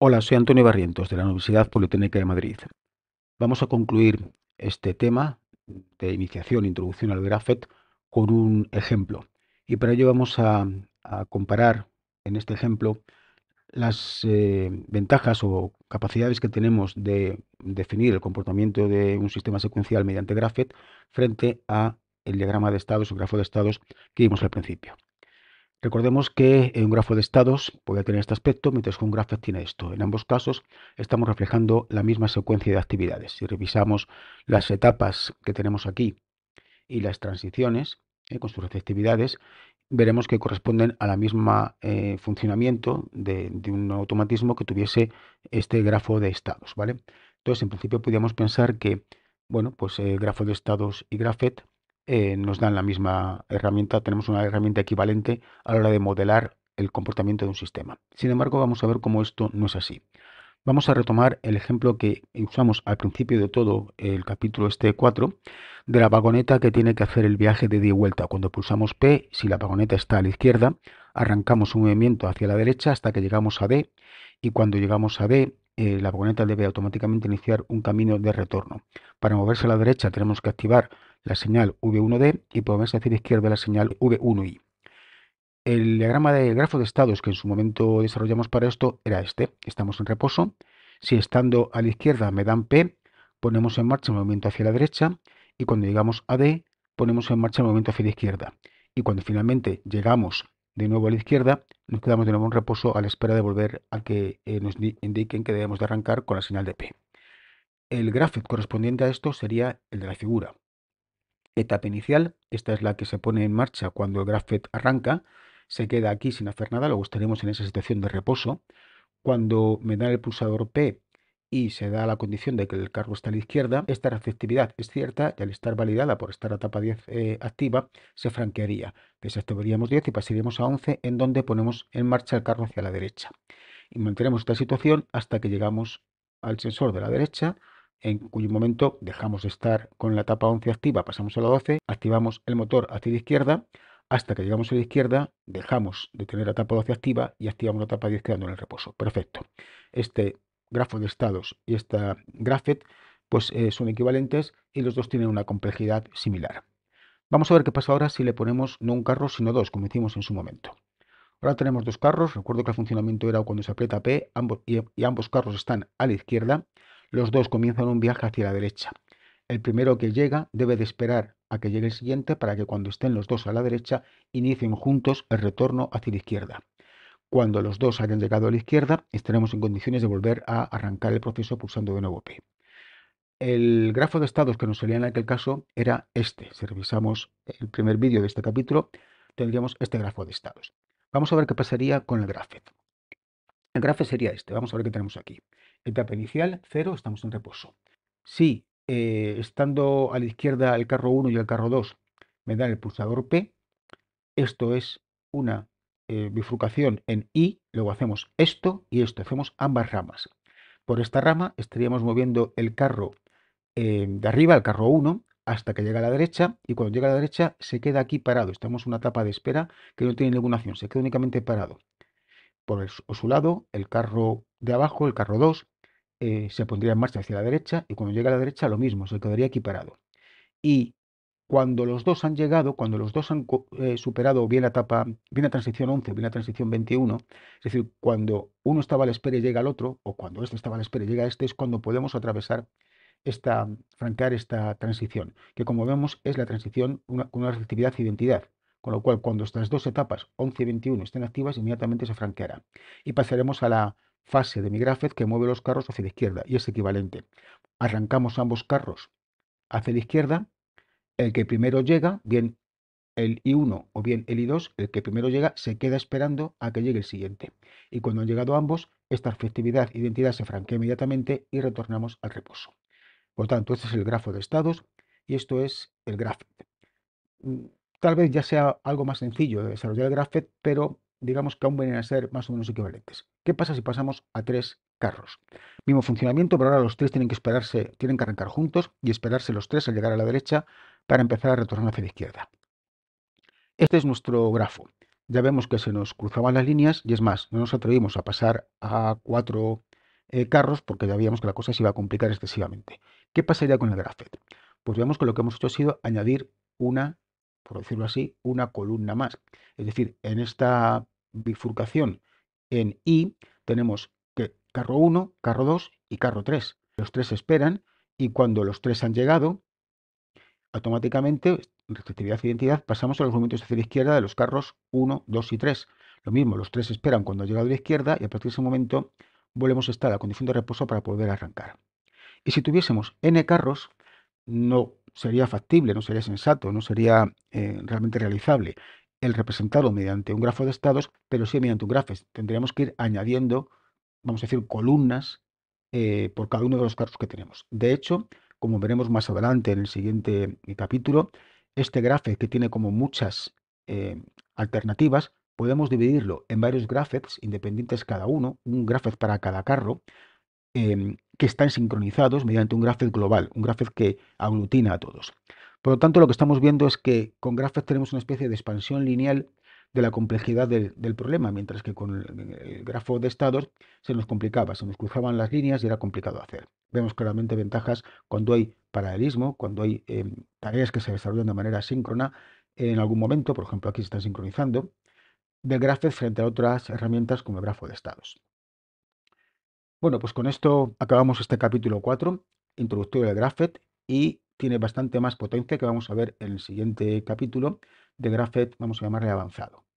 Hola, soy Antonio Barrientos de la Universidad Politécnica de Madrid. Vamos a concluir este tema de iniciación e introducción al GRAPHET con un ejemplo. Y para ello vamos a, comparar en este ejemplo las eh, ventajas o capacidades que tenemos de definir el comportamiento de un sistema secuencial mediante GRAPHET frente a el diagrama de estados o grafo de estados que vimos al principio. Recordemos que eh, un grafo de estados puede tener este aspecto, mientras que un grafo tiene esto. En ambos casos estamos reflejando la misma secuencia de actividades. Si revisamos las etapas que tenemos aquí y las transiciones eh, con sus actividades, veremos que corresponden a la misma eh, funcionamiento de, un automatismo que tuviese este grafo de estados. ¿vale? Entonces, en principio podríamos pensar que, bueno, pues grafo de estados y grafet eh, nos dan la misma herramienta, tenemos una herramienta equivalente a la hora de modelar el comportamiento de un sistema. Sin embargo, vamos a ver cómo esto no es así. Vamos a retomar el ejemplo que usamos al principio de todo el capítulo este 4 de la vagoneta que tiene que hacer el viaje de ida y vuelta. Cuando pulsamos P, si la vagoneta está a la izquierda, arrancamos un movimiento hacia la derecha hasta que llegamos a D y cuando llegamos a D eh, la vagoneta debe automáticamente iniciar un camino de retorno. Para moverse a la derecha tenemos que activar la señal V1D y moverse hacia la izquierda la señal V1I. El diagrama de grafo de estados que en su momento desarrollamos para esto era este. Estamos en reposo. Si estando a la izquierda me dan P, ponemos en marcha el movimiento hacia la derecha y cuando llegamos a D, ponemos en marcha el movimiento hacia la izquierda. Y cuando finalmente llegamos de nuevo a la izquierda, nos quedamos de nuevo en reposo a la espera de volver a que eh, nos indiquen que debemos de arrancar con la señal de P. El grafit correspondiente a esto sería el de la figura. Etapa inicial, esta es la que se pone en marcha cuando el grafet arranca, se queda aquí sin hacer nada, luego estaremos en esa situación de reposo. Cuando me dan el pulsador P, y se da la condición de que el carro está a la izquierda, esta receptividad es cierta y al estar validada por estar a tapa 10 eh, activa, se franquearía. Desactivaríamos 10 y pasaríamos a 11 en donde ponemos en marcha el carro hacia la derecha. Y mantenemos esta situación hasta que llegamos al sensor de la derecha, en cuyo momento dejamos de estar con la tapa 11 activa, pasamos a la 12, activamos el motor hacia la izquierda, hasta que llegamos a la izquierda, dejamos de tener la tapa 12 activa y activamos la tapa 10 quedando en el reposo. Perfecto. Este grafo de estados y esta graphet pues eh, son equivalentes y los dos tienen una complejidad similar. Vamos a ver qué pasa ahora si le ponemos no un carro sino dos, como hicimos en su momento. Ahora tenemos dos carros, recuerdo que el funcionamiento era cuando se aprieta P y ambos carros están a la izquierda, los dos comienzan un viaje hacia la derecha. El primero que llega debe de esperar a que llegue el siguiente para que cuando estén los dos a la derecha inicien juntos el retorno hacia la izquierda. Cuando los dos hayan llegado a la izquierda, estaremos en condiciones de volver a arrancar el proceso pulsando de nuevo P. El grafo de estados que nos salía en aquel caso era este. Si revisamos el primer vídeo de este capítulo, tendríamos este grafo de estados. Vamos a ver qué pasaría con el grafo. El grafo sería este. Vamos a ver qué tenemos aquí. Etapa inicial, cero, estamos en reposo. Si eh, estando a la izquierda el carro 1 y el carro 2 me dan el pulsador P, esto es una eh, bifurcación en I, luego hacemos esto y esto, hacemos ambas ramas. Por esta rama estaríamos moviendo el carro eh, de arriba, el carro 1, hasta que llega a la derecha y cuando llega a la derecha se queda aquí parado. Estamos en una etapa de espera que no tiene ninguna acción, se queda únicamente parado. Por su lado, el carro de abajo, el carro 2, eh, se pondría en marcha hacia la derecha y cuando llega a la derecha lo mismo, se quedaría aquí parado. Y cuando los dos han llegado, cuando los dos han eh, superado bien la etapa, bien la transición 11, bien la transición 21, es decir, cuando uno estaba a la espera y llega al otro, o cuando este estaba a la espera y llega a este, es cuando podemos atravesar esta, franquear esta transición, que como vemos es la transición con una, una receptividad e identidad, con lo cual cuando estas dos etapas, 11 y 21, estén activas, inmediatamente se franqueará. Y pasaremos a la fase de mi migrafez que mueve los carros hacia la izquierda, y es equivalente. Arrancamos ambos carros hacia la izquierda, el que primero llega, bien el I1 o bien el I2, el que primero llega, se queda esperando a que llegue el siguiente. Y cuando han llegado ambos, esta efectividad identidad se franquea inmediatamente y retornamos al reposo. Por tanto, este es el grafo de estados y esto es el graphet. Mm, tal vez ya sea algo más sencillo de desarrollar el graphet, pero digamos que aún vienen a ser más o menos equivalentes. ¿Qué pasa si pasamos a tres carros? Mismo funcionamiento, pero ahora los tres tienen que esperarse, tienen que arrancar juntos y esperarse los tres al llegar a la derecha para empezar a retornar hacia la izquierda. Este es nuestro grafo. Ya vemos que se nos cruzaban las líneas y es más, no nos atrevimos a pasar a cuatro eh, carros porque ya veíamos que la cosa se iba a complicar excesivamente. ¿Qué pasaría con el grafet? Pues vemos que lo que hemos hecho ha sido añadir una, por decirlo así, una columna más. Es decir, en esta bifurcación en I tenemos que carro 1, carro 2 y carro 3. Los tres esperan y cuando los tres han llegado, automáticamente, respectividad e identidad, pasamos a los momentos hacia la izquierda de los carros 1, 2 y 3. Lo mismo, los tres esperan cuando ha llegado a la izquierda y a partir de ese momento volvemos a estar a la condición de reposo para poder arrancar. Y si tuviésemos n carros, no sería factible, no sería sensato, no sería eh, realmente realizable el representado mediante un grafo de estados, pero sí mediante un grafo. Tendríamos que ir añadiendo, vamos a decir, columnas eh, por cada uno de los carros que tenemos. De hecho, como veremos más adelante en el siguiente eh, capítulo, este gráfico que tiene como muchas eh, alternativas, podemos dividirlo en varios graphics independientes cada uno, un gráfico para cada carro, em, que están sincronizados mediante un gráfico global, un gráfico que aglutina a todos. Por lo tanto, lo que estamos viendo es que con gráficos tenemos una especie de expansión lineal de la complejidad del, problema, mientras que con el, grafo de estados se nos complicaba, se nos cruzaban las líneas y era complicado hacer. Vemos claramente ventajas cuando hay paralelismo, cuando hay em, tareas que se desarrollan de manera síncrona en algún momento, por ejemplo aquí se están sincronizando, del grafo frente a otras herramientas como el grafo de estados. Bueno, pues con esto acabamos este capítulo 4, introductorio del Graphet, y tiene bastante más potencia que vamos a ver en el siguiente capítulo de Graphet, vamos a llamarle avanzado.